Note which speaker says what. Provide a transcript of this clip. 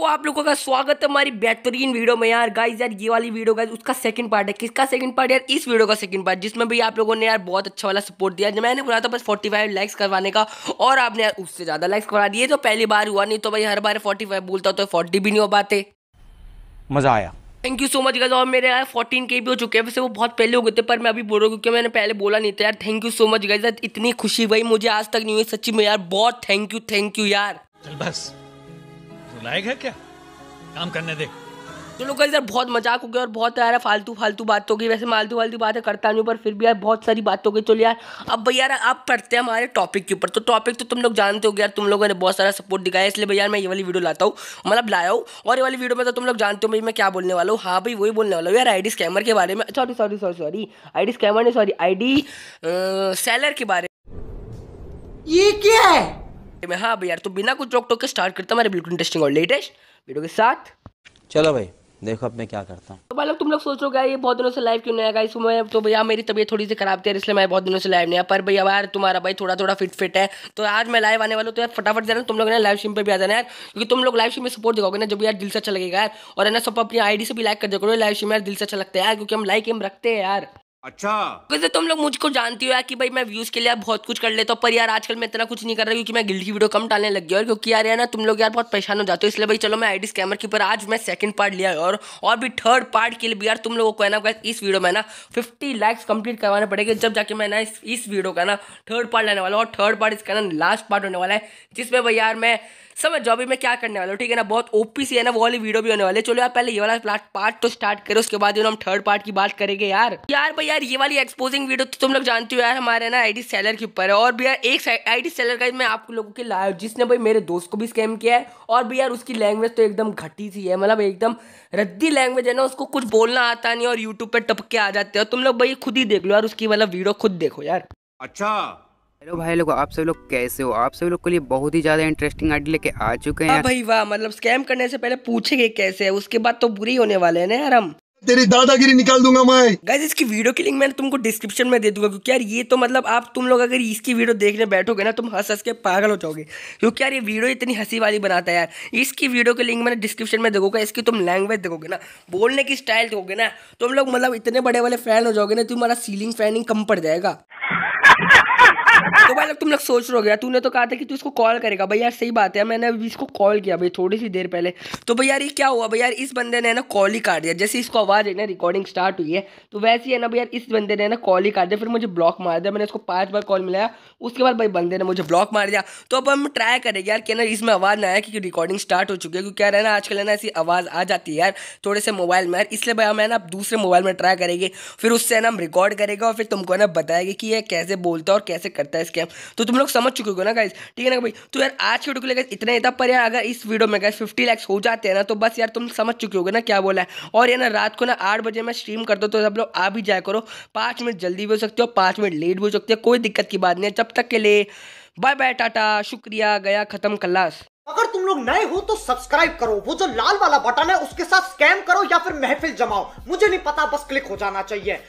Speaker 1: तो आप लोगों का स्वागत है हमारी बेहतरीन वीडियो में यार गाइज यार ये वाली वीडियो गाइज उसका सेकंड पार्ट है किसका सेकंड पार्ट यार इस वीडियो का सेकंड पार्ट जिसमें भी आप लोगों ने यार बहुत अच्छा वाला सपोर्ट दिया मैंने बोला था बस 45 लाइक्स करवाने का और आपने यार उससे ज़्यादा लाइक्स करवा दिए तो पहली बार हुआ नहीं तो भाई हर बार फोर्टी बोलता तो फोर्टी भी नहीं हो पाते मज़ा आया थैंक यू सो मच गज और मेरे यार फोर्टीन के भी हो चुके हैं वैसे वो बहुत पहले हो गए थे पर मैं अभी बोल रहा हूँ क्योंकि मैंने पहले बोला नहीं था यार थैंक यू सो मच गज इतनी खुशी भाई मुझे आज तक नहीं हुई सच्ची में यार बहुत थैंक यू थैंक यू यार बस तू लायक है क्या काम करने दे तो लोग इधर बहुत मजाक हो गया और बहुत यार फालतू फालतू बात हो गई वैसे फालतू फालतू बातें करता नहीं पर फिर भी यार बहुत सारी बात हो गई चलो यार अब भैया यार आप पढ़ते हैं हमारे टॉपिक के ऊपर तो टॉपिक तो तुम लोग जानते हो यार तुम लोगों ने बहुत सारा सपोर्ट दिखाया इसलिए भैया मैं ये वाली वीडियो लाता हूँ मतलब लाया हूँ और ये वाली वीडियो में तो तुम लोग जानते हो भाई मैं क्या बोलने वाला हूँ हाँ भाई वही बोलने वाला हूँ यार आई डी स्कैमर के बारे में sorry sorry sorry sorry I D scammer नहीं सॉरी आई सेलर के बारे में ये क्या है में हाँ भाई यार तो बिना कुछ रोक टोक के स्टार्ट करता मेरे बिल्कुल इंटरेस्टिंग और लेटेस्ट वीडियो के साथ चलो भाई देखो अब मैं क्या करता हूँ तो भाई लोग तुम लोग सोच रहे ये बहुत दिनों से लाइव क्यों नहीं आएगा इस तो मैं तो भैया मेरी तबीयत थोड़ी सी खराब थी इसलिए मैं बहुत दिनों से लाइव नहीं आया पर भैया यार तुम्हारा भाई थोड़ा थोड़ा फिट फिट है तो आज मैं लाइव आने वाला तो यार फटाफट जाना तुम लोग ना लाइव स्ट्रीम पर भी आ जाना यार क्योंकि तुम लोग लाइव स्ट्रीम में सपोर्ट दिखाओगे ना जब यार दिल से अच्छा लगेगा यार और ना सब अपनी आईडी से भी लाइक कर दे करो लाइव स्ट्रीम यार दिल से अच्छा लगता है यार क्योंकि हम लाइक एम रखते हैं यार अच्छा वैसे तुम लोग मुझको जानती हो यार कि भाई मैं व्यूज के लिए बहुत कुछ कर लेता हूँ पर यार आजकल मैं इतना कुछ नहीं कर रहा क्योंकि मैं गिल्ड की वीडियो कम डालने लग गया और क्योंकि यार यार ना तुम लोग यार बहुत परेशान हो जाते हो इसलिए भाई चलो मैं आईडी स्कैमर के ऊपर आज मैं सेकंड पार्ट लिया और और भी थर्ड पार्ट के लिए भी यार तुम लोगों को है ना इस वीडियो में ना फिफ्टी लाइक्स कंप्लीट करवाने पड़ेगा जब जाके मैं ना इस, वीडियो का ना थर्ड पार्ट लेने वाला और थर्ड पार्ट इसका ना लास्ट पार्ट होने वाला है जिसमें भाई यार मैं समझ जाओ अभी मैं क्या करने वाला हूँ ठीक है ना बहुत ओपी सी है ना वो वाली वीडियो भी होने वाले चलो यार पहले ये वाला पार्ट तो स्टार्ट करो उसके बाद हम थर्ड पार्ट की बात करेंगे यार यार भाई यार ये वाली एक्सपोजिंग वीडियो तो तुम लोग जानते हो यार हमारे ना आईडी सेलर के ऊपर है और भी यार एक आईडी सेलर का मैं आप लोगों के लाया जिसने भाई मेरे दोस्त को भी स्कैम किया है और भी यार उसकी लैंग्वेज तो एकदम घटी सी है मतलब एकदम रद्दी लैंग्वेज है ना उसको कुछ बोलना आता नहीं और यूट्यूब पर टपके आ जाते हैं तुम लोग भाई खुद ही देख लो यार उसकी मतलब वीडियो खुद देखो यार अच्छा हेलो भाई लोग आप सभी लोग कैसे हो आप सभी लोग के लिए बहुत ही ज्यादा इंटरेस्टिंग आईडी लेके आ चुके हैं हाँ भाई वाह मतलब स्कैम करने से पहले पूछेंगे कैसे है उसके बाद तो बुरी होने वाले हैं ना यार हम तेरी दादागिरी निकाल दूंगा मैं गाइज इसकी वीडियो की लिंक मैंने तुमको डिस्क्रिप्शन में दे दूंगा क्योंकि यार ये तो मतलब आप तुम लोग अगर इसकी वीडियो देखने बैठोगे ना तुम हंस हंस के पागल हो जाओगे क्योंकि यार ये वीडियो इतनी हंसी वाली बनाता है यार इसकी वीडियो की लिंक मैंने डिस्क्रिप्शन में देखोगे इसकी तुम लैंग्वेज देखोगे ना बोलने की स्टाइल देखोगे ना तुम लोग मतलब इतने बड़े वाले फैन हो जाओगे ना तुम्हारा सीलिंग फैनिंग कम पड़ जाएगा तो भाई लोग तुम लोग सोच रहोगे तूने तो कहा था कि तू इसको कॉल करेगा भाई यार सही बात है मैंने अभी इसको कॉल किया भाई थोड़ी सी देर पहले तो भाई यार ये क्या हुआ भाई यार इस बंदे ने ना कॉल ही काट दिया जैसे इसको आवाज़ है ना रिकॉर्डिंग स्टार्ट हुई है तो वैसे ही है ना भाई यार इस बंदे ने ना कॉल ही काट दिया फिर मुझे ब्लॉक मार दिया मैंने इसको पाँच बार कॉल मिलाया उसके बाद भाई बंदे ने मुझे ब्लॉक मार दिया तो अब हम ट्राई करेंगे यार कि ना इसमें आवाज़ ना आया क्योंकि रिकॉर्डिंग स्टार्ट हो चुकी है क्योंकि क्या है ना आजकल है ना ऐसी आवाज़ आ जाती है यार थोड़े से मोबाइल में यार इसलिए भाई हम है ना दूसरे मोबाइल में ट्राई करेंगे फिर उससे ना हम रिकॉर्ड करेगा और फिर तुमको ना बताएगी कि ये कैसे बोलता है और कैसे करता है इसके आप तो तुम लोग समझ चुके हो ना गाइज ठीक है ना भाई तो यार आज के वीडियो को इतना ही था पर यार अगर इस वीडियो में गाइज फिफ्टी लैक्स हो जाते हैं ना तो बस यार तुम समझ चुके हो ना क्या बोला है और यार ना रात को ना आठ बजे मैं स्ट्रीम कर हूँ तो सब लोग आ भी जाए करो पाँच मिनट जल्दी भी हो सकते हो पाँच मिनट लेट भी हो सकते हो कोई दिक्कत की बात नहीं है जब तक के लिए बाय बाय टाटा शुक्रिया गया खत्म क्लास अगर तुम लोग नए हो तो सब्सक्राइब करो वो जो लाल वाला बटन है उसके साथ स्कैम करो या फिर महफिल जमाओ मुझे नहीं पता बस क्लिक हो जाना चाहिए